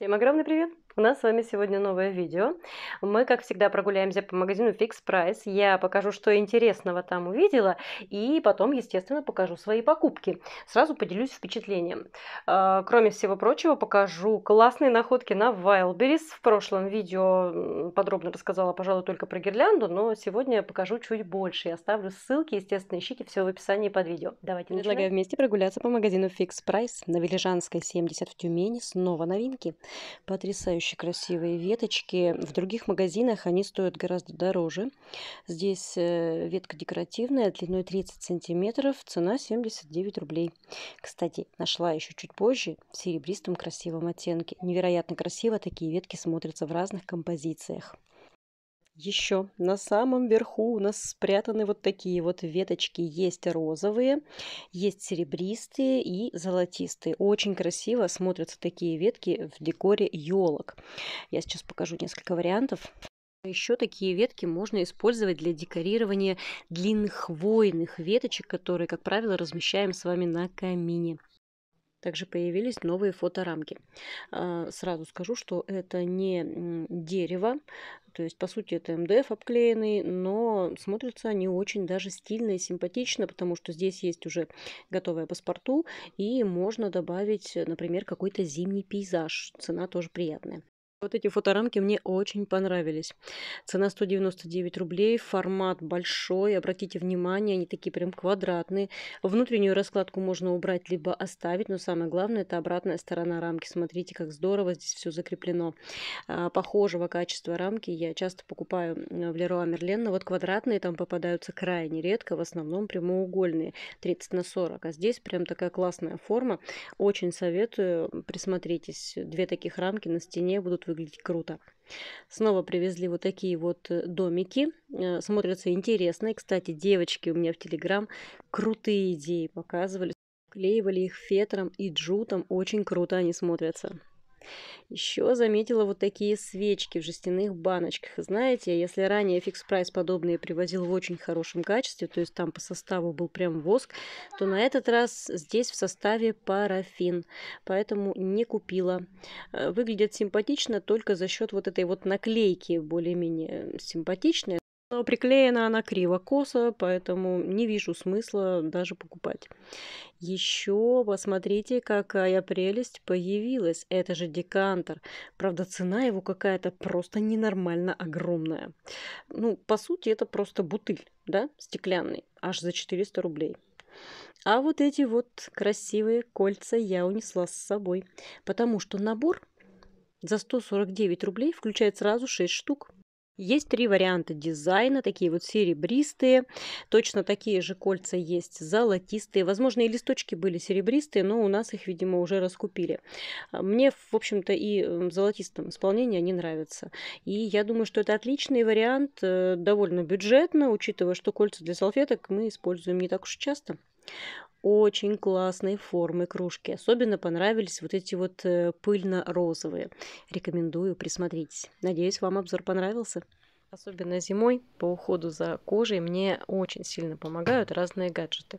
Всем огромный привет! У нас с вами сегодня новое видео. Мы, как всегда, прогуляемся по магазину Fix Price. Я покажу, что интересного там увидела, и потом, естественно, покажу свои покупки. Сразу поделюсь впечатлением. А, кроме всего прочего, покажу классные находки на Wildberries. В прошлом видео подробно рассказала, пожалуй, только про гирлянду, но сегодня я покажу чуть больше. Я оставлю ссылки, естественно, ищите все в описании под видео. Давайте начнем. Предлагаю вместе прогуляться по магазину Fix Price на Велижанской 70 в Тюмени. Снова новинки. Потрясающе потрясающе красивые веточки. В других магазинах они стоят гораздо дороже. Здесь э, ветка декоративная, длиной 30 сантиметров, цена 79 рублей. Кстати, нашла еще чуть позже в серебристом красивом оттенке. Невероятно красиво такие ветки смотрятся в разных композициях. Еще на самом верху у нас спрятаны вот такие вот веточки. Есть розовые, есть серебристые и золотистые. Очень красиво смотрятся такие ветки в декоре елок. Я сейчас покажу несколько вариантов. Еще такие ветки можно использовать для декорирования длинных хвойных веточек, которые, как правило, размещаем с вами на камине. Также появились новые фоторамки. А, сразу скажу, что это не дерево, то есть, по сути, это МДФ обклеенный, но смотрятся они очень даже стильно и симпатично, потому что здесь есть уже готовая паспорту, и можно добавить, например, какой-то зимний пейзаж. Цена тоже приятная. Вот эти фоторамки мне очень понравились. Цена 199 рублей, формат большой, обратите внимание, они такие прям квадратные. Внутреннюю раскладку можно убрать, либо оставить, но самое главное, это обратная сторона рамки. Смотрите, как здорово здесь все закреплено. А, похожего качества рамки я часто покупаю в Леруа Мерлен, но вот квадратные там попадаются крайне редко, в основном прямоугольные, 30 на 40. А здесь прям такая классная форма, очень советую, присмотритесь. Две таких рамки на стене будут выглядеть круто. Снова привезли вот такие вот э, домики. Э, смотрятся интересно. И, кстати, девочки у меня в Телеграм крутые идеи показывали. Клеивали их фетром и джутом. Очень круто они смотрятся. Еще заметила вот такие свечки в жестяных баночках. Знаете, если ранее фикс прайс подобные привозил в очень хорошем качестве, то есть там по составу был прям воск, то на этот раз здесь в составе парафин. Поэтому не купила. Э, Выглядят симпатично только за счет вот этой вот наклейки более-менее э, симпатичной. Но приклеена она криво-косо, поэтому не вижу смысла даже покупать. Еще посмотрите, какая прелесть появилась. Это же декантер. Правда, цена его какая-то просто ненормально огромная. Ну, по сути, это просто бутыль, да, стеклянный, аж за 400 рублей. А вот эти вот красивые кольца я унесла с собой, потому что набор за 149 рублей включает сразу 6 штук. Есть три варианта дизайна, такие вот серебристые, точно такие же кольца есть, золотистые. Возможно, и листочки были серебристые, но у нас их, видимо, уже раскупили. А, мне, в общем-то, и в золотистом исполнении они нравятся. И я думаю, что это отличный вариант, э, довольно бюджетно, учитывая, что кольца для салфеток мы используем не так уж часто очень классной формы кружки. Особенно понравились вот эти вот э, пыльно-розовые. Рекомендую, присмотритесь. Надеюсь, вам обзор понравился особенно зимой, по уходу за кожей, мне очень сильно помогают разные гаджеты.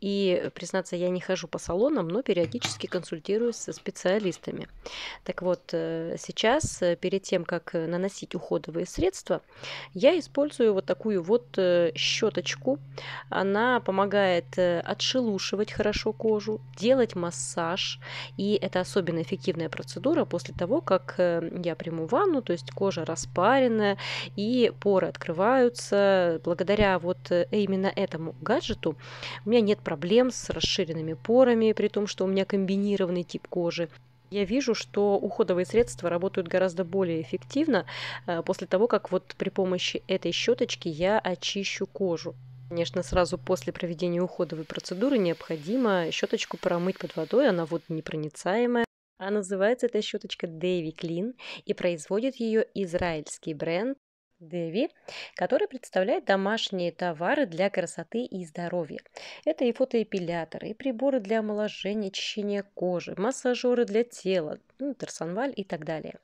И, признаться, я не хожу по салонам, но периодически консультируюсь со специалистами. Так вот, э, сейчас, э, перед тем, как э, наносить уходовые средства, я использую вот такую вот щеточку. Она помогает отшелушивать хорошо кожу, делать массаж. И это особенно эффективная процедура после того, как я приму ванну, то есть кожа распаренная, и и поры открываются. Благодаря вот э, э, именно этому гаджету у меня нет проблем с расширенными порами, при том, что у меня комбинированный тип кожи. Я вижу, что уходовые средства работают гораздо более эффективно э, после того, как вот при помощи этой щеточки я очищу кожу. Конечно, сразу после проведения уходовой процедуры необходимо щеточку промыть под водой, она вот непроницаемая. А называется эта щеточка Davy Clean и производит ее израильский бренд Деви, который представляет домашние товары для красоты и здоровья. Это и фотоэпиляторы, и приборы для омоложения, очищения кожи, массажеры для тела, ну, и так далее.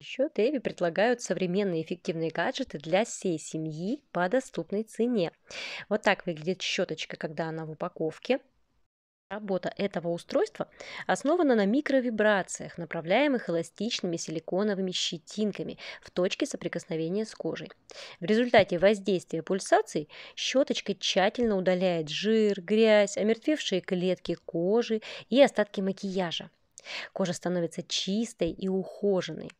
Еще Дэви предлагают современные эффективные гаджеты для всей семьи по доступной цене. Вот так выглядит щеточка, когда она в упаковке. Работа этого устройства основана на микровибрациях, направляемых эластичными силиконовыми щетинками в точке соприкосновения с кожей. В результате воздействия пульсаций щеточка тщательно удаляет жир, грязь, омертвевшие клетки кожи и остатки макияжа. Кожа становится чистой и ухоженной.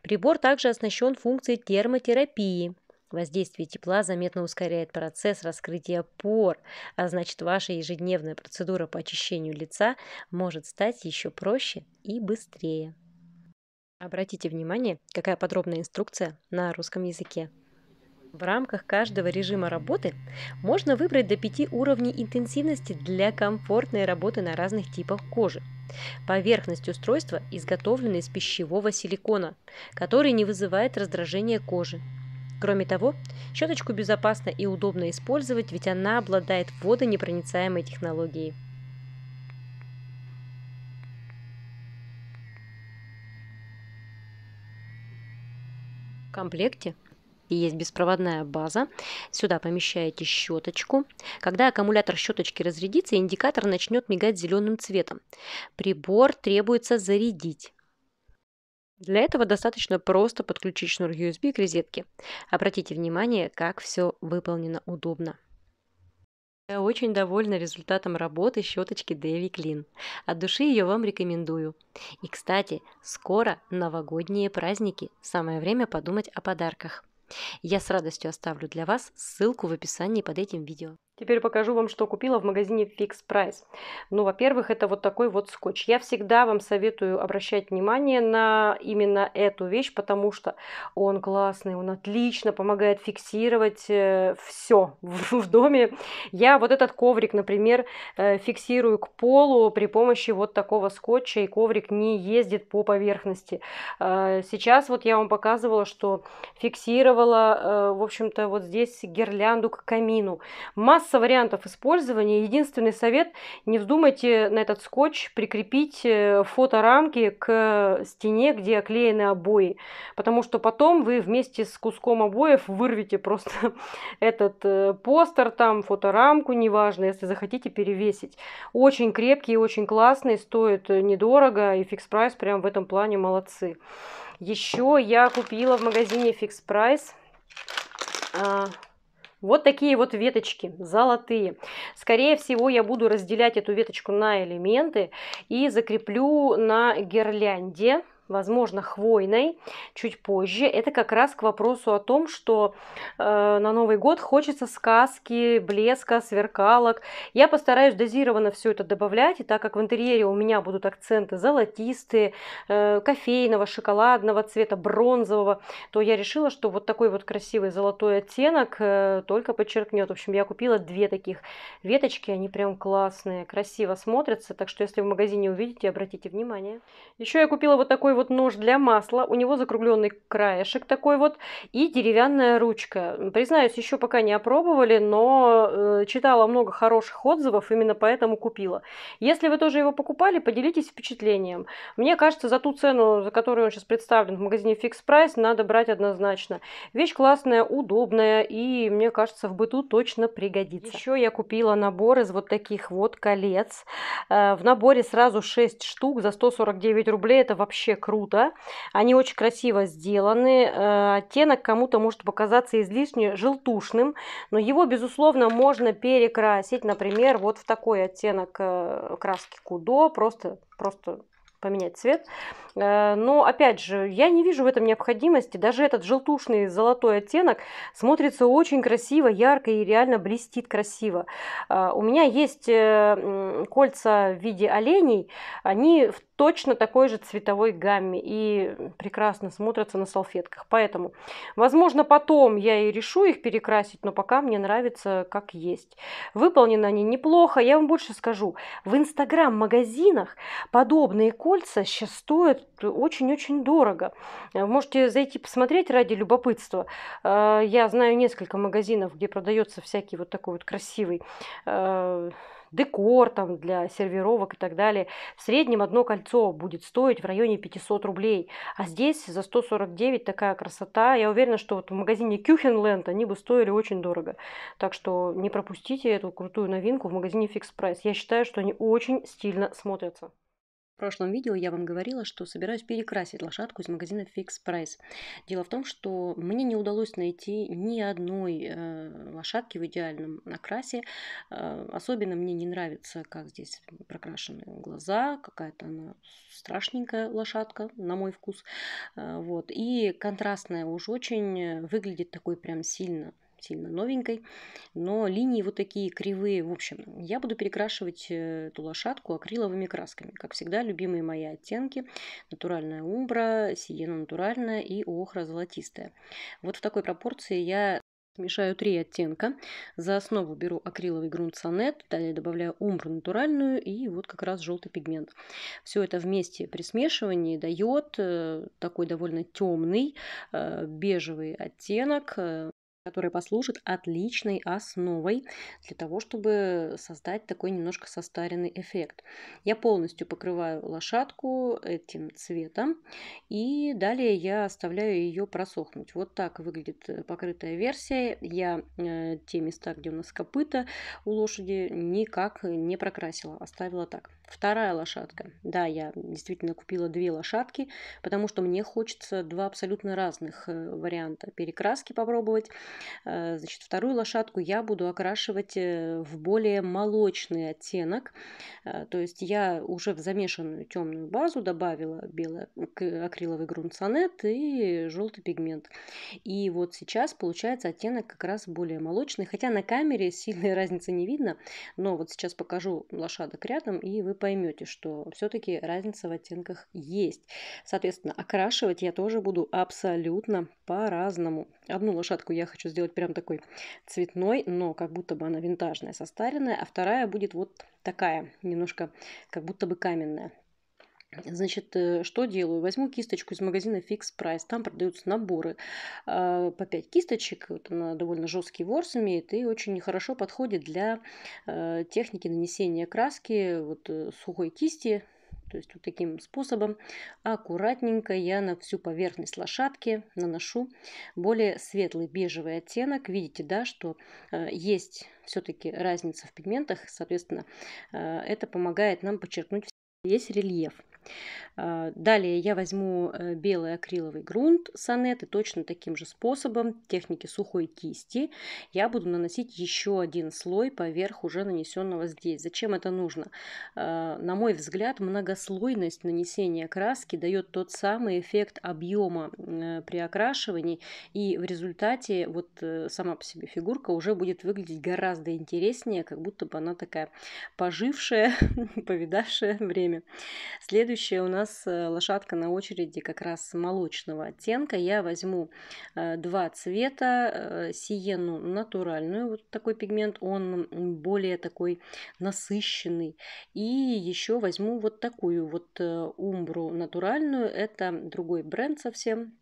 Прибор также оснащен функцией термотерапии, Воздействие тепла заметно ускоряет процесс раскрытия пор, а значит ваша ежедневная процедура по очищению лица может стать еще проще и быстрее. Обратите внимание, какая подробная инструкция на русском языке. В рамках каждого режима работы можно выбрать до 5 уровней интенсивности для комфортной работы на разных типах кожи. Поверхность устройства изготовлена из пищевого силикона, который не вызывает раздражения кожи, Кроме того, щеточку безопасно и удобно использовать, ведь она обладает водонепроницаемой технологией. В комплекте есть беспроводная база. Сюда помещаете щеточку. Когда аккумулятор щеточки разрядится, индикатор начнет мигать зеленым цветом. Прибор требуется зарядить. Для этого достаточно просто подключить шнур USB к розетке. Обратите внимание, как все выполнено удобно. Я очень довольна результатом работы щеточки Davy Clean. От души ее вам рекомендую. И, кстати, скоро новогодние праздники. Самое время подумать о подарках. Я с радостью оставлю для вас ссылку в описании под этим видео. Теперь покажу вам, что купила в магазине Fix Price. Ну, во-первых, это вот такой вот скотч. Я всегда вам советую обращать внимание на именно эту вещь, потому что он классный, он отлично помогает фиксировать э, все в, в доме. Я вот этот коврик, например, э, фиксирую к полу при помощи вот такого скотча, и коврик не ездит по поверхности. Э, сейчас вот я вам показывала, что фиксировала, в общем-то, вот здесь гирлянду к камину. Масса масса вариантов использования. Единственный совет, не вздумайте на этот скотч прикрепить э, фоторамки к стене, где оклеены обои, потому что потом вы вместе с куском обоев вырвете просто этот э, постер, там фоторамку, неважно, если захотите перевесить. Очень крепкий, очень классный, стоит э, недорого, и фикс прайс прям в этом плане молодцы. Еще я купила в магазине фикс прайс а, вот такие вот веточки, золотые. Скорее всего, я буду разделять эту веточку на элементы и закреплю на гирлянде возможно, хвойной чуть позже. Это как раз к вопросу о том, что э, на Новый год хочется сказки, блеска, сверкалок. Я постараюсь дозированно все это добавлять, и так как в интерьере у меня будут акценты золотистые, э, кофейного, шоколадного цвета, бронзового, то я решила, что вот такой вот красивый золотой оттенок э, только подчеркнет. В общем, я купила две таких веточки, они прям классные, красиво смотрятся, так что если в магазине увидите, обратите внимание. Еще я купила вот такой вот вот нож для масла, у него закругленный краешек такой вот и деревянная ручка. Признаюсь, еще пока не опробовали, но э, читала много хороших отзывов, именно поэтому купила. Если вы тоже его покупали, поделитесь впечатлением. Мне кажется, за ту цену, за которую он сейчас представлен в магазине Fix Price, надо брать однозначно. Вещь классная, удобная и, мне кажется, в быту точно пригодится. Еще я купила набор из вот таких вот колец. Э, в наборе сразу 6 штук за 149 рублей. Это вообще круто круто. Они очень красиво сделаны. Э, оттенок кому-то может показаться излишне желтушным, но его, безусловно, можно перекрасить, например, вот в такой оттенок э, краски Кудо, просто, просто поменять цвет. Э, но, опять же, я не вижу в этом необходимости. Даже этот желтушный золотой оттенок смотрится очень красиво, ярко и реально блестит красиво. Э, у меня есть э, кольца в виде оленей. Они в точно такой же цветовой гамме и прекрасно смотрятся на салфетках. Поэтому, возможно, потом я и решу их перекрасить, но пока мне нравится как есть. Выполнены они неплохо. Я вам больше скажу, в инстаграм-магазинах подобные кольца сейчас стоят очень-очень дорого. Э, можете зайти посмотреть ради любопытства. Э, я знаю несколько магазинов, где продается всякий вот такой вот красивый э, декор там для сервировок и так далее. В среднем одно кольцо будет стоить в районе 500 рублей. А здесь за 149 такая красота. Я уверена, что вот в магазине Кюхенленд они бы стоили очень дорого. Так что не пропустите эту крутую новинку в магазине Fix Price. Я считаю, что они очень стильно смотрятся. В прошлом видео я вам говорила, что собираюсь перекрасить лошадку из магазина Fix Price. Дело в том, что мне не удалось найти ни одной э, лошадки в идеальном окрасе. Э, особенно мне не нравится, как здесь прокрашены глаза, какая-то она страшненькая лошадка, на мой вкус. Э, вот. И контрастная уж очень э, выглядит такой прям сильно сильно новенькой, но линии вот такие кривые. В общем, я буду перекрашивать э, эту лошадку акриловыми красками. Как всегда, любимые мои оттенки. Натуральная умбра, сиена натуральная и охра золотистая. Вот в такой пропорции я смешаю три оттенка. За основу беру акриловый грунт санет, далее добавляю умбру натуральную и вот как раз желтый пигмент. Все это вместе при смешивании дает э, такой довольно темный э, бежевый оттенок, который послужит отличной основой для того, чтобы создать такой немножко состаренный эффект. Я полностью покрываю лошадку этим цветом и далее я оставляю ее просохнуть. Вот так выглядит э, покрытая версия. Я э, те места, где у нас копыта у лошади, никак не прокрасила, оставила так. Вторая лошадка. Да, я действительно купила две лошадки, потому что мне хочется два абсолютно разных э, варианта перекраски попробовать. Э, значит, вторую лошадку я буду окрашивать э, в более молочный оттенок. Э, то есть я уже в замешанную темную базу добавила белый акриловый грунт грунцанет и желтый пигмент. И вот сейчас получается оттенок как раз более молочный. Хотя на камере сильной разницы не видно, но вот сейчас покажу лошадок рядом, и вы поймете, что все-таки разница в оттенках есть. Соответственно, окрашивать я тоже буду абсолютно по-разному. Одну лошадку я хочу сделать прям такой цветной, но как будто бы она винтажная, состаренная, а вторая будет вот такая, немножко как будто бы каменная. Значит, э, что делаю? Возьму кисточку из магазина Fix Price. Там продаются наборы а, по 5 кисточек. Вот она довольно жесткий ворс имеет и очень хорошо подходит для э, техники нанесения краски вот, э, сухой кисти то есть вот таким способом аккуратненько я на всю поверхность лошадки наношу более светлый бежевый оттенок. Видите, да, что э, есть все-таки разница в пигментах, соответственно, э, это помогает нам подчеркнуть весь рельеф. А, далее я возьму э, белый акриловый грунт сонет и точно таким же способом техники сухой кисти я буду наносить еще один слой поверх уже нанесенного здесь. Зачем это нужно? А, на мой взгляд, многослойность нанесения краски дает тот самый эффект объема э, при окрашивании и в результате вот э, сама по себе фигурка уже будет выглядеть гораздо интереснее, как будто бы она такая пожившая, повидавшая время. Следующий Следующая у нас э, лошадка на очереди как раз молочного оттенка. Я возьму э, два цвета, э, сиену натуральную, вот такой пигмент, он более такой насыщенный. И еще возьму вот такую вот умбру натуральную, это другой бренд совсем,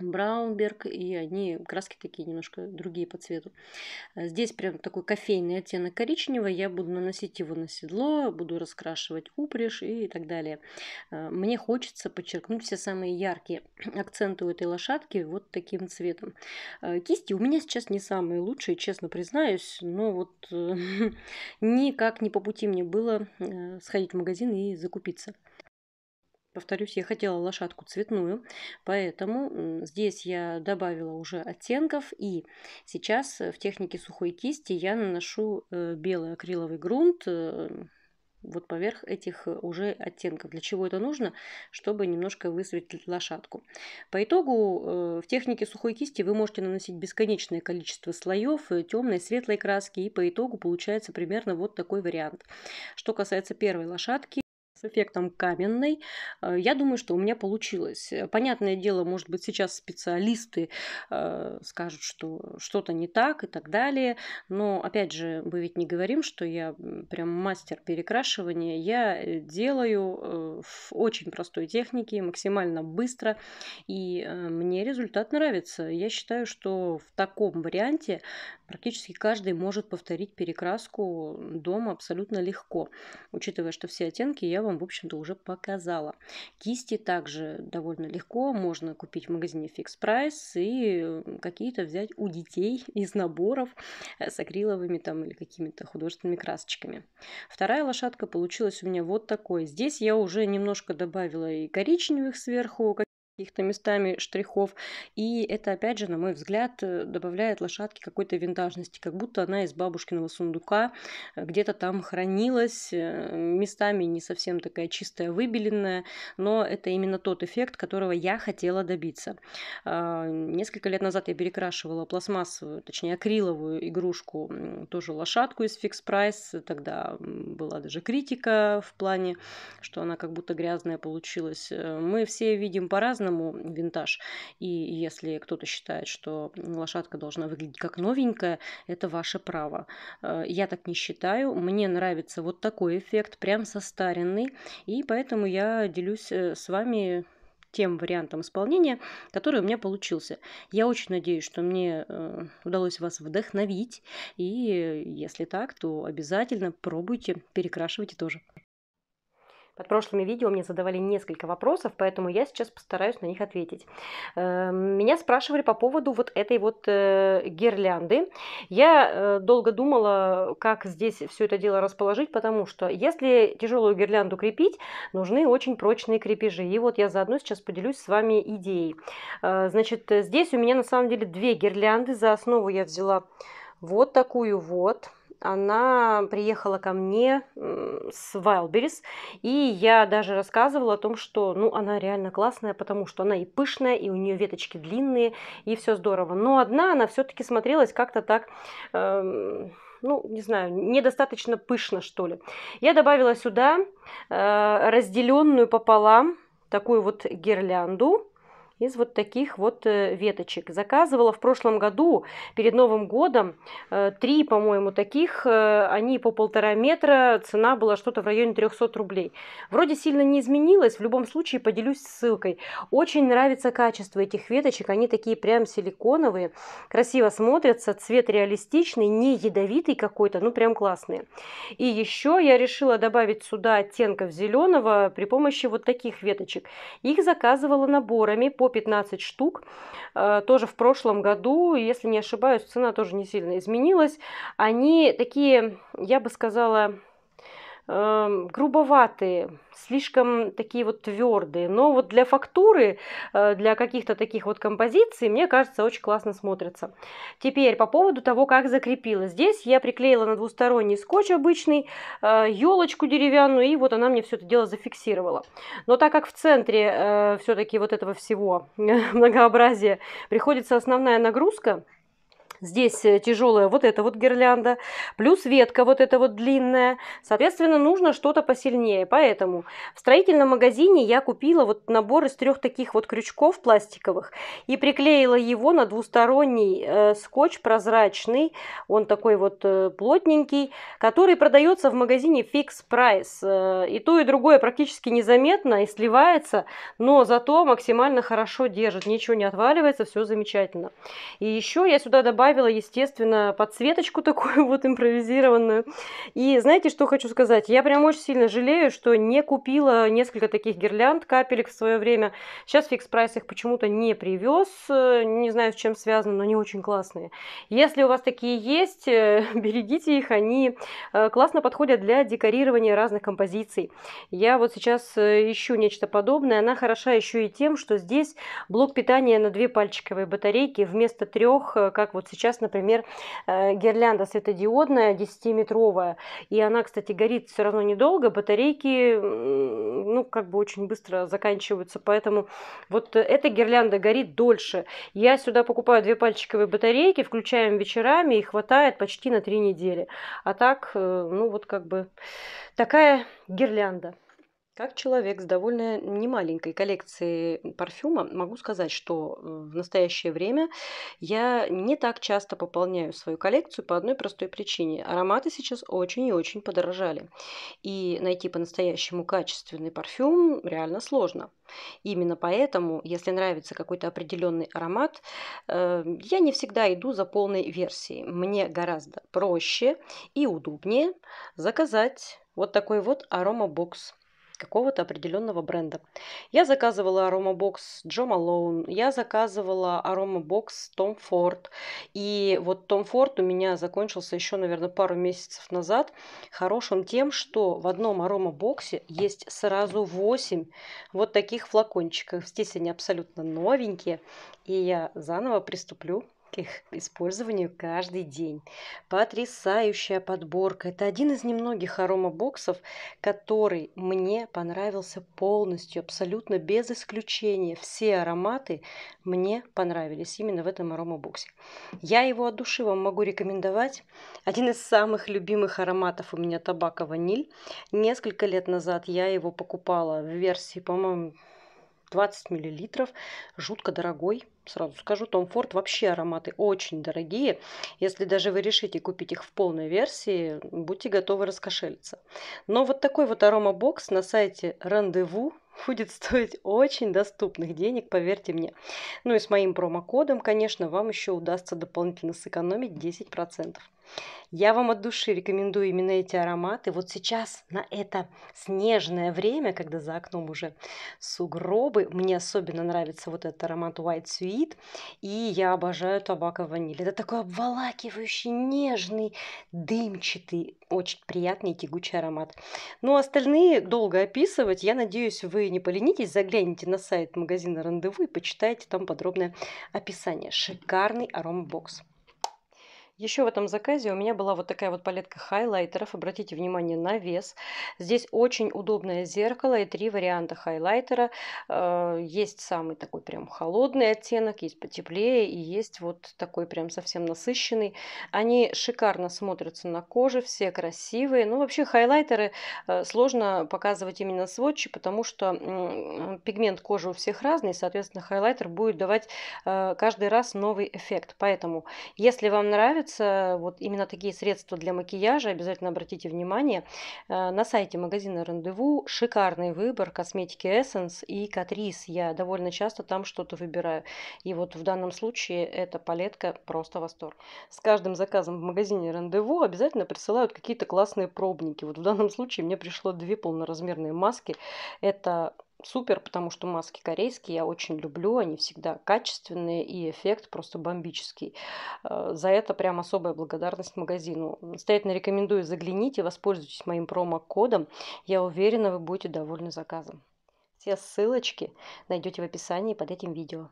Браунберг, и они краски такие немножко другие по цвету. А здесь прям такой кофейный оттенок коричневого я буду наносить его на седло, буду раскрашивать упряжь и так далее. А, мне хочется подчеркнуть все самые яркие акценты у этой лошадки вот таким цветом. А, кисти у меня сейчас не самые лучшие, честно признаюсь, но вот э, никак не по пути мне было э, сходить в магазин и закупиться. Повторюсь, я хотела лошадку цветную, поэтому здесь я добавила уже оттенков. И сейчас э, в технике сухой кисти я наношу э, белый акриловый грунт э, вот поверх этих уже оттенков. Для чего это нужно? Чтобы немножко высветлить лошадку. По итогу в технике сухой кисти вы можете наносить бесконечное количество слоев темной, светлой краски и по итогу получается примерно вот такой вариант. Что касается первой лошадки, с эффектом каменной. Э, я думаю, что у меня получилось. Э, понятное дело, может быть, сейчас специалисты э, скажут, что что-то не так и так далее. Но, опять же, мы ведь не говорим, что я прям мастер перекрашивания. Я делаю в очень простой технике, максимально быстро. И мне результат нравится. Я считаю, что в таком варианте Практически каждый может повторить перекраску дома абсолютно легко, учитывая, что все оттенки я вам, в общем-то, уже показала. Кисти также довольно легко можно купить в магазине Fix Price и какие-то взять у детей из наборов э, с акриловыми там или какими-то художественными красочками. Вторая лошадка получилась у меня вот такой. Здесь я уже немножко добавила и коричневых сверху, каких-то местами штрихов. И это, опять же, на мой взгляд, э, добавляет лошадке какой-то винтажности, как будто она из бабушкиного сундука э, где-то там хранилась, э, местами не совсем такая чистая, выбеленная, но это именно тот эффект, которого я хотела добиться. А, несколько лет назад я перекрашивала пластмассовую, точнее акриловую игрушку, тоже лошадку из Fix Price, тогда была даже критика в плане, что она как будто грязная получилась. Мы все видим по-разному, по-разному винтаж. И если кто-то считает, что лошадка должна выглядеть как новенькая, это ваше право. Э, я так не считаю. Мне нравится вот такой эффект, прям состаренный. И поэтому я делюсь э, с вами тем вариантом исполнения, который у меня получился. Я очень надеюсь, что мне э, удалось вас вдохновить, и если так, то обязательно пробуйте, перекрашивайте тоже. Под прошлыми видео мне задавали несколько вопросов, поэтому я сейчас постараюсь на них ответить. Эм, меня спрашивали по поводу вот этой вот э, гирлянды. Я э, долго думала, как здесь все это дело расположить, потому что если тяжелую гирлянду крепить, нужны очень прочные крепежи. И вот я заодно сейчас поделюсь с вами идеей. Э, значит, здесь у меня на самом деле две гирлянды. За основу я взяла вот такую вот она приехала ко мне с Wildberries, и я даже рассказывала о том, что ну, она реально классная, потому что она и пышная, и у нее веточки длинные, и все здорово. Но одна она все-таки смотрелась как-то так... Э, ну, не знаю, недостаточно пышно, что ли. Я добавила сюда э, разделенную пополам такую вот гирлянду из вот таких вот э, веточек. Заказывала в прошлом году, перед Новым годом, э, три, по-моему, таких. Э, они по полтора метра, цена была что-то в районе 300 рублей. Вроде сильно не изменилось, в любом случае поделюсь ссылкой. Очень нравится качество этих веточек, они такие прям силиконовые, красиво смотрятся, цвет реалистичный, не ядовитый какой-то, ну прям классные. И еще я решила добавить сюда оттенков зеленого при помощи вот таких веточек. Их заказывала наборами по по 15 штук. Э, тоже в прошлом году, если не ошибаюсь, цена тоже не сильно изменилась. Они такие, я бы сказала, Эм, грубоватые, слишком такие вот твердые. Но вот для фактуры, э, для каких-то таких вот композиций, мне кажется, очень классно смотрится. Теперь по поводу того, как закрепила. Здесь я приклеила на двусторонний скотч обычный, елочку э, деревянную, и вот она мне все это дело зафиксировала. Но так как в центре э, все-таки вот этого всего многообразия приходится основная нагрузка, Здесь э, тяжелая вот эта вот гирлянда, плюс ветка вот эта вот длинная. Соответственно, нужно что-то посильнее. Поэтому в строительном магазине я купила вот набор из трех таких вот крючков пластиковых и приклеила его на двусторонний э, скотч прозрачный. Он такой вот э, плотненький, который продается в магазине Fix Price. Э, и то, и другое практически незаметно и сливается, но зато максимально хорошо держит. Ничего не отваливается, все замечательно. И еще я сюда добавила добавила, естественно, подсветочку такую вот импровизированную. И знаете, что хочу сказать? Я прям очень сильно жалею, что не купила несколько таких гирлянд, капелек в свое время. Сейчас фикс прайс их почему-то не привез. Э, не знаю, с чем связано, но они очень классные. Если у вас такие есть, э, берегите их. Они э, классно подходят для декорирования разных композиций. Я вот сейчас ищу нечто подобное. Она хороша еще и тем, что здесь блок питания на две пальчиковые батарейки вместо трех, как вот сейчас сейчас, например, э, гирлянда светодиодная, 10-метровая, и она, кстати, горит все равно недолго, батарейки, ну, как бы очень быстро заканчиваются, поэтому вот эта гирлянда горит дольше. Я сюда покупаю две пальчиковые батарейки, включаем вечерами, и хватает почти на три недели. А так, э, ну, вот как бы такая гирлянда. Как человек с довольно немаленькой коллекцией парфюма, могу сказать, что э, в настоящее время я не так часто пополняю свою коллекцию по одной простой причине. Ароматы сейчас очень и очень подорожали. И найти по-настоящему качественный парфюм реально сложно. Именно поэтому, если нравится какой-то определенный аромат, э, я не всегда иду за полной версией. Мне гораздо проще и удобнее заказать вот такой вот аромабокс какого-то определенного бренда. Я заказывала аромабокс Джо Малоун, я заказывала аромабокс Том Форд. И вот Том Форд у меня закончился еще, наверное, пару месяцев назад. Хорош он тем, что в одном аромабоксе есть сразу 8 вот таких флакончиков. Здесь они абсолютно новенькие. И я заново приступлю к использованию каждый день. Потрясающая подборка. Это один из немногих аромабоксов, который мне понравился полностью, абсолютно без исключения. Все ароматы мне понравились именно в этом аромабоксе. Я его от души вам могу рекомендовать. Один из самых любимых ароматов у меня табака ваниль. Несколько лет назад я его покупала в версии, по-моему, 20 миллилитров жутко дорогой. Сразу скажу, Том Форд вообще ароматы очень дорогие. Если даже вы решите купить их в полной версии, будьте готовы раскошелиться. Но вот такой вот аромабокс на сайте Рандеву будет стоить очень доступных денег, поверьте мне. Ну и с моим промокодом, конечно, вам еще удастся дополнительно сэкономить 10%. Я вам от души рекомендую именно эти ароматы. Вот сейчас на это снежное время, когда за окном уже сугробы, мне особенно нравится вот этот аромат White Sweet. И я обожаю табако ваниль. Это такой обволакивающий, нежный, дымчатый, очень приятный и тягучий аромат. Ну, остальные долго описывать. Я надеюсь, вы не поленитесь, загляните на сайт магазина «Рандеву» и почитайте там подробное описание. Шикарный аромбокс. Еще в этом заказе у меня была вот такая вот палетка хайлайтеров. Обратите внимание на вес. Здесь очень удобное зеркало и три варианта хайлайтера. Э, есть самый такой прям холодный оттенок, есть потеплее и есть вот такой прям совсем насыщенный. Они шикарно смотрятся на коже, все красивые. Ну вообще хайлайтеры э, сложно показывать именно сводчи, потому что пигмент кожи у всех разный, соответственно хайлайтер будет давать э, каждый раз новый эффект. Поэтому если вам нравится, нравятся вот именно такие средства для макияжа, обязательно обратите внимание. Э, на сайте магазина Рандеву шикарный выбор косметики Essence и Catrice. Я довольно часто там что-то выбираю. И вот в данном случае эта палетка просто восторг. С каждым заказом в магазине Рандеву обязательно присылают какие-то классные пробники. Вот в данном случае мне пришло две полноразмерные маски. Это супер, потому что маски корейские я очень люблю, они всегда качественные и эффект просто бомбический. Э, за это прям особая благодарность магазину. Настоятельно рекомендую загляните, воспользуйтесь моим промокодом. Я уверена, вы будете довольны заказом. Все ссылочки найдете в описании под этим видео.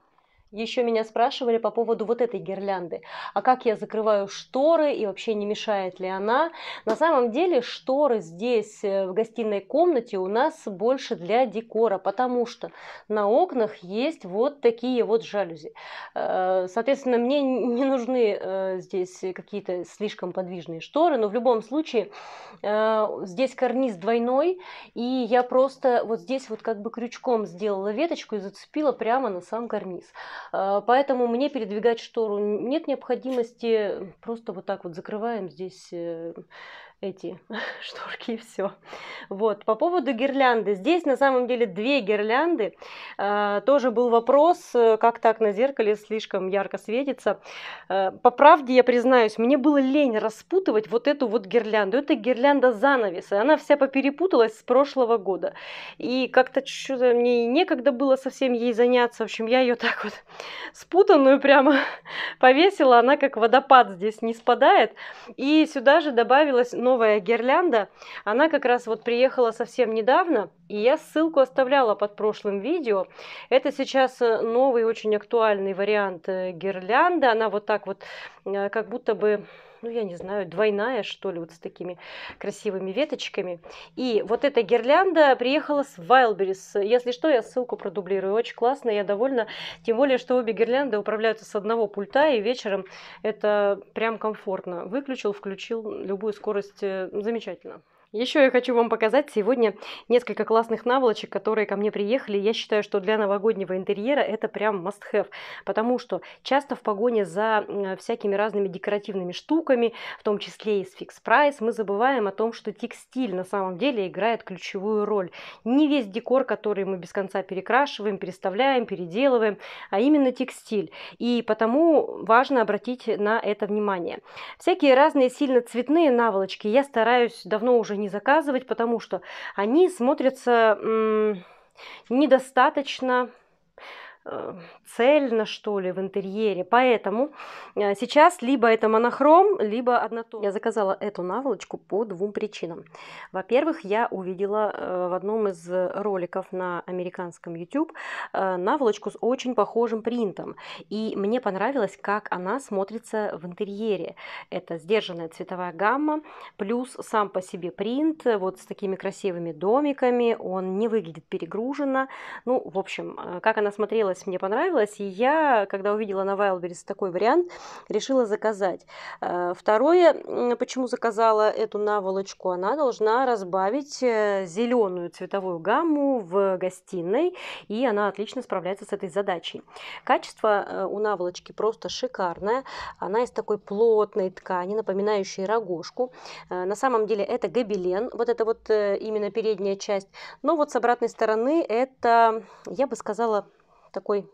Еще меня спрашивали по поводу вот этой гирлянды. А как я закрываю шторы и вообще не мешает ли она? На самом деле шторы здесь э, в гостиной комнате у нас больше для декора, потому что на окнах есть вот такие вот жалюзи. Э, соответственно, мне не нужны э, здесь какие-то слишком подвижные шторы, но в любом случае здесь карниз двойной, и я просто вот здесь вот как бы крючком сделала веточку и зацепила прямо на сам карниз. А, поэтому мне передвигать штору нет необходимости. Просто вот так вот закрываем здесь э, эти шторки и все. Вот. По поводу гирлянды. Здесь на самом деле две гирлянды. Э, тоже был вопрос, э, как так на зеркале слишком ярко светится. Э, по правде я признаюсь, мне было лень распутывать вот эту вот гирлянду. Это гирлянда занавеса. Она вся поперепуталась с прошлого года. И как-то что-то мне некогда было совсем ей заняться. В общем, я ее так вот спутанную прямо повесила. Она как водопад здесь не спадает. И сюда же добавилась новая гирлянда, она как раз вот приехала совсем недавно, и я ссылку оставляла под прошлым видео. Это сейчас э, новый, очень актуальный вариант э, гирлянды. Она вот так вот, э, как будто бы ну я не знаю, двойная что ли, вот с такими красивыми веточками. И вот эта гирлянда приехала с Wildberries. Если что, я ссылку продублирую. Очень классно, я довольна. Тем более, что обе гирлянды управляются с одного пульта, и вечером это прям комфортно. Выключил, включил любую скорость. Э, замечательно. Еще я хочу вам показать сегодня несколько классных наволочек, которые ко мне приехали. Я считаю, что для новогоднего интерьера это прям must-have, потому что часто в погоне за всякими разными декоративными штуками, в том числе и с фикс-прайс, мы забываем о том, что текстиль на самом деле играет ключевую роль. Не весь декор, который мы без конца перекрашиваем, переставляем, переделываем, а именно текстиль. И потому важно обратить на это внимание. Всякие разные сильно цветные наволочки я стараюсь давно уже не не заказывать, потому что они смотрятся недостаточно Э, цельно, что ли, в интерьере. Поэтому э, сейчас либо это монохром, либо однотон. Я заказала эту наволочку по двум причинам. Во-первых, я увидела э, в одном из роликов на американском YouTube наволочку с очень похожим принтом. И мне понравилось, как она смотрится в интерьере. Это сдержанная цветовая гамма, плюс сам по себе принт, вот с такими красивыми домиками, он не выглядит перегруженно. Ну, в общем, как она смотрелась понравилось, мне понравилось. И я, когда увидела на Wildberries такой вариант, решила заказать. Э, второе, почему заказала эту наволочку, она должна разбавить э, зеленую цветовую гамму в гостиной, и она отлично справляется с этой задачей. Качество э, у наволочки просто шикарное. Она из такой плотной ткани, напоминающей рогожку. На самом деле это гобелен, вот это вот именно передняя часть. Но вот с обратной стороны это, я бы сказала, такой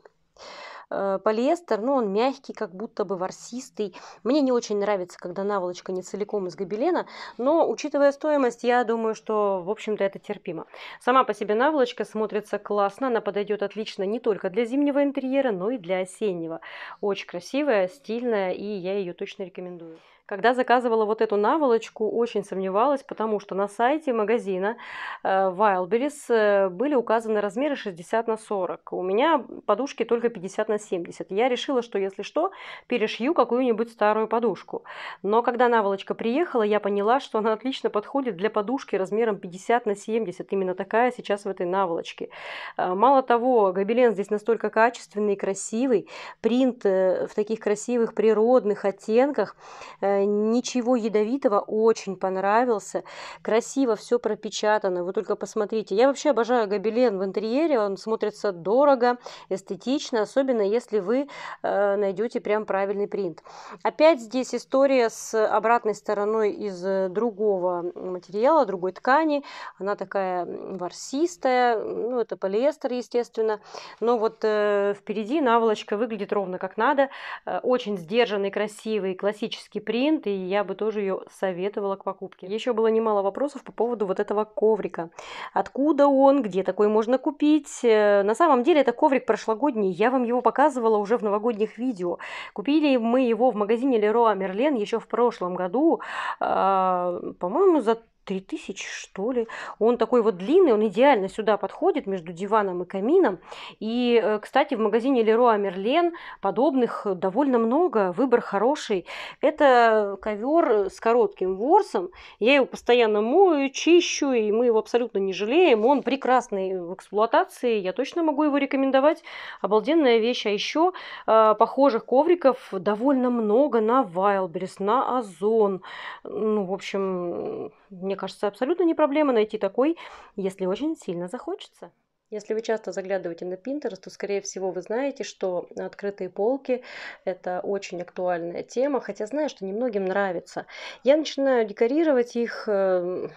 Э, полиэстер, но он мягкий, как будто бы ворсистый. Мне не очень нравится, когда наволочка не целиком из гобелена, но учитывая стоимость, я думаю, что в общем-то это терпимо. Сама по себе наволочка смотрится классно, она подойдет отлично не только для зимнего интерьера, но и для осеннего. Очень красивая, стильная и я ее точно рекомендую. Когда заказывала вот эту наволочку, очень сомневалась, потому что на сайте магазина э, Wildberries э, были указаны размеры 60 на 40. У меня подушки только 50 на на 70. Я решила, что если что, перешью какую-нибудь старую подушку. Но когда наволочка приехала, я поняла, что она отлично подходит для подушки размером 50 на 70. Именно такая сейчас в этой наволочке. А, мало того, гобелен здесь настолько качественный и красивый. Принт э, в таких красивых природных оттенках. Э, ничего ядовитого очень понравился. Красиво все пропечатано. Вы только посмотрите. Я вообще обожаю гобелен в интерьере. Он смотрится дорого, эстетично, особенно особенно если вы э, найдете прям правильный принт. Опять здесь история с обратной стороной из э, другого материала, другой ткани. Она такая ворсистая, ну это полиэстер, естественно. Но вот э, впереди наволочка выглядит ровно как надо. Э, очень сдержанный, красивый, классический принт, и я бы тоже ее советовала к покупке. Еще было немало вопросов по поводу вот этого коврика. Откуда он, где такой можно купить? На самом деле это коврик прошлогодний, я вам его показывала показывала уже в новогодних видео. Купили мы его в магазине Леруа Мерлен еще в прошлом году, а, по-моему, за 3000, что ли. Он такой вот длинный, он идеально сюда подходит между диваном и камином. И, э, кстати, в магазине Leroy Merlin подобных довольно много, выбор хороший. Это ковер с коротким ворсом. Я его постоянно мою, чищу, и мы его абсолютно не жалеем. Он прекрасный в эксплуатации, я точно могу его рекомендовать. Обалденная вещь. А еще э, похожих ковриков довольно много на Wildberries, на Озон. Ну, в общем, мне кажется, абсолютно не проблема найти такой, если очень сильно захочется. Если вы часто заглядываете на Pinterest, то, скорее всего, вы знаете, что открытые полки – это очень актуальная тема, хотя знаю, что немногим нравится. Я начинаю декорировать их эм,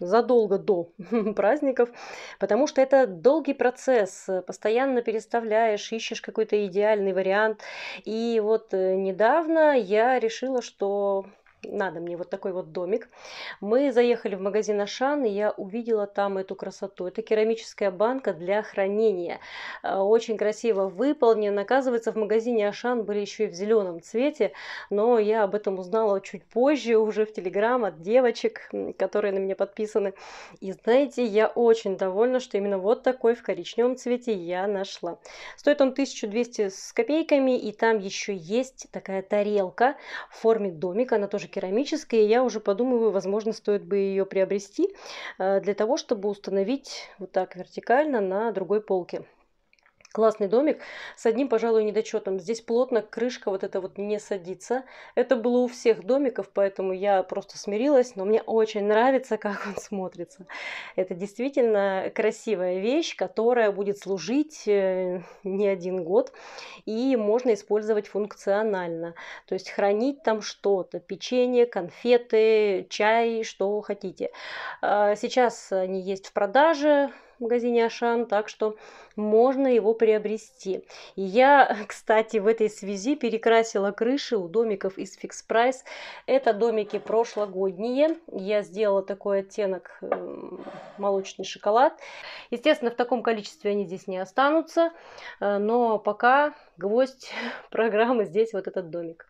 задолго до праздников, потому что это долгий процесс, постоянно переставляешь, ищешь какой-то идеальный вариант. И вот э, недавно я решила, что надо мне вот такой вот домик. Мы заехали в магазин Ашан, и я увидела там эту красоту. Это керамическая банка для хранения. Э, очень красиво выполнена. Оказывается, в магазине Ашан были еще и в зеленом цвете, но я об этом узнала чуть позже, уже в Телеграм от девочек, которые на меня подписаны. И знаете, я очень довольна, что именно вот такой в коричневом цвете я нашла. Стоит он 1200 с копейками, и там еще есть такая тарелка в форме домика, она тоже же керамическая, я уже подумываю, возможно, стоит бы ее приобрести э, для того, чтобы установить вот так вертикально на другой полке. Классный домик с одним, пожалуй, недочетом. Здесь плотно крышка вот эта вот не садится. Это было у всех домиков, поэтому я просто смирилась, но мне очень нравится, как он смотрится. Это действительно красивая вещь, которая будет служить э, не один год и можно использовать функционально. То есть хранить там что-то, печенье, конфеты, чай, что хотите. А, сейчас они есть в продаже, в магазине Ашан, так что можно его приобрести. я, кстати, в этой связи перекрасила крыши у домиков из Fix Price. Это домики прошлогодние. Я сделала такой оттенок эм, молочный шоколад. Естественно, в таком количестве они здесь не останутся, э, но пока гвоздь программы здесь вот этот домик.